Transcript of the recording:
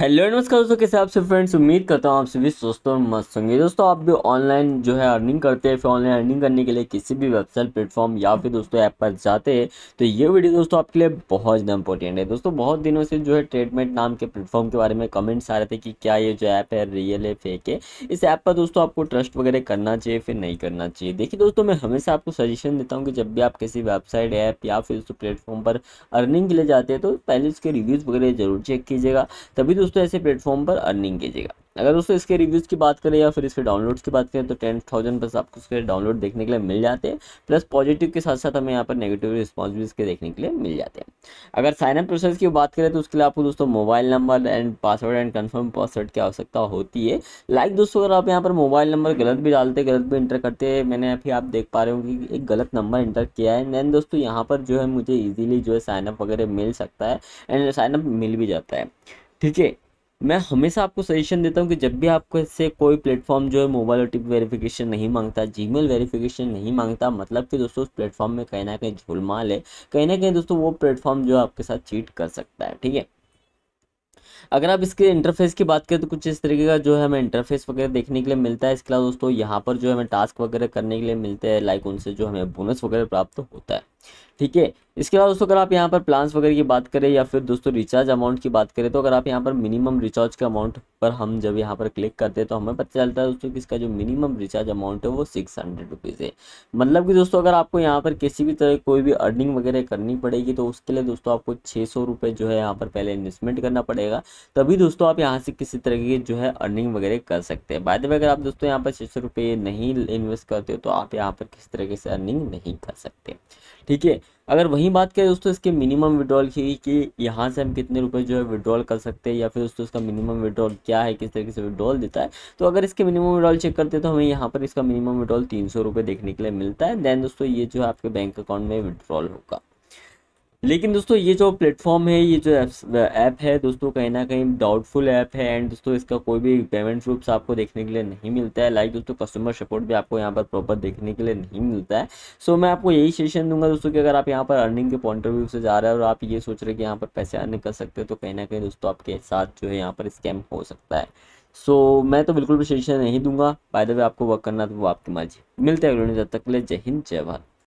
hello नमस्कार दोस्तों कैसे आप सब फ्रेंड्स उम्मीद करता हूँ आप सभी स्वस्थ और मस्त होंगे दोस्तों आप भी ऑनलाइन जो है अर्निंग करते हैं फिर ऑनलाइन अर्निंग करने के लिए किसी भी वेबसाइट प्लेटफॉर्म या फिर दोस्तों ऐप पर जाते हैं तो ये वीडियो दोस्तों आपके लिए बहुत ज़्यादा इंपॉर्टेंट है दोस्तों बहुत दिनों से जो है ट्रेडमेंट नाम के प्लेटफॉर्म के बारे में कमेंट्स आ रहे थे कि क्या ये जो ऐप है रियल है फेक है इस ऐप पर दोस्तों आपको ट्रस्ट वगैरह करना चाहिए फिर नहीं करना चाहिए देखिए दोस्तों मैं हमेशा आपको सजेशन देता हूँ कि जब भी आप किसी वेबसाइट ऐप या फिर उस प्लेटफॉर्म पर अर्निंग के लिए जाते हैं तो पहले उसके रिव्यूज़ वगैरह जरूर चेक कीजिएगा तभी दोस्तों ऐसे प्लेटफॉर्म पर अर्निंग कीजिएगा अगर दोस्तों इसके रिव्यूज़ की बात करें या फिर इसके डाउनलोड्स की बात करें तो टेन थाउजेंड प्लस आपको इसके डाउनलोड देखने के लिए मिल जाते हैं प्लस पॉजिटिव के साथ साथ हमें यहाँ पर नेगेटिव रिस्पॉन्स भी इसके देखने के लिए मिल जाते हैं अगर साइनअप प्रोसेस की बात करें तो उसके लिए आपको दोस्तों mobile number and password and confirm password की आवश्यकता होती है लाइक दोस्तों अगर आप यहाँ पर मोबाइल नंबर गलत भी डालते गलत भी इंटर करते हैं मैंने अभी आप देख पा रहे हो कि एक गलत नंबर इंटर किया है दैन दोस्तों यहाँ पर जो है मुझे ईजिली जो है साइनअप वगैरह मिल सकता है एंड साइनअप मिल भी जाता है ठीक है मैं हमेशा आपको सजेशन देता हूँ कि जब भी आपको इससे कोई प्लेटफॉर्म जो है मोबाइल ओ वेरिफिकेशन नहीं मांगता जीमेल वेरिफिकेशन नहीं मांगता मतलब कि दोस्तों उस प्लेटफॉर्म में कहीं ना कहीं झोलमाल है कहीं ना कहीं दोस्तों वो प्लेटफॉर्म जो आपके साथ चीट कर सकता है ठीक है अगर आप इसके इंटरफेस की बात करें तो कुछ इस तरीके का जो है हमें इंटरफेस वगैरह देखने के लिए मिलता है इसके अलावा दोस्तों यहाँ पर जो है हमें टास्क वगैरह करने के लिए मिलते हैं लाइक उनसे जो हमें बोनस वगैरह प्राप्त होता है ठीक है इसके बाद दोस्तों अगर आप यहाँ पर प्लान्स वगैरह की बात करें या फिर दोस्तों रिचार्ज अमाउंट की बात करें तो अगर आप यहाँ पर मिनिमम रिचार्ज के अमाउंट पर हम जब यहाँ पर क्लिक करते हैं तो हमें पता चलता है दोस्तों कि इसका जो मिनिमम रिचार्ज अमाउंट है वो सिक्स हंड्रेड रुपीज़ है मतलब कि दोस्तों अगर आपको यहाँ पर किसी भी तरह कोई भी अर्निंग वगैरह करनी पड़ेगी तो उसके लिए दोस्तों आपको छः सौ रुपये जो है यहाँ पर पहले इन्वेस्टमेंट करना पड़ेगा तभी दोस्तों आप यहाँ से किसी तरह की जो है अर्निंग वगैरह कर सकते हैं बाद में अगर आप दोस्तों यहाँ पर छः सौ रुपये नहीं इन्वेस्ट करते हो तो आप यहाँ पर किसी तरह से अर्निंग नहीं कर सकते ठीक है अगर वही बात करें दोस्तों इसके मिनिमम विड्रॉल की कि यहाँ से हम कितने रुपए जो है विड्रॉल कर सकते हैं या फिर दोस्तों इसका मिनिमम विड्रॉल क्या है किस तरीके से विड्रॉल देता है तो अगर इसके मिनिमम विड्रॉल चेक करते हैं तो हमें यहाँ पर इसका मिनिमम विड्रॉल तीन देखने के लिए मिलता है देन दोस्तों ये जो है आपके बैंक अकाउंट में विड्रॉल होगा लेकिन दोस्तों ये जो प्लेटफॉर्म है ये जो ऐप है दोस्तों कहीं ना कहीं डाउटफुल ऐप है एंड दोस्तों इसका कोई भी पेमेंट प्रूफ आपको देखने के लिए नहीं मिलता है लाइक दोस्तों कस्टमर सपोर्ट भी आपको यहाँ पर प्रॉपर देखने के लिए नहीं मिलता है सो मैं आपको यही सजेशन दूंगा दोस्तों कि अगर आप यहाँ पर अर्निंग के पॉइंट ऑफ व्यू से जा रहे हैं और आप ये सोच रहे कि यहाँ पर पैसे अर्निंग कर सकते हो तो कहीं ना कहीं दोस्तों आपके साथ जो है यहाँ पर स्कैम हो सकता है सो मैं तो बिल्कुल भी सजेशन नहीं दूंगा बाय द वे आपको वर्क करना तो वो आपकी मर्जी मिलते हैं अगले जब तक के लिए जय हिंद जय भारत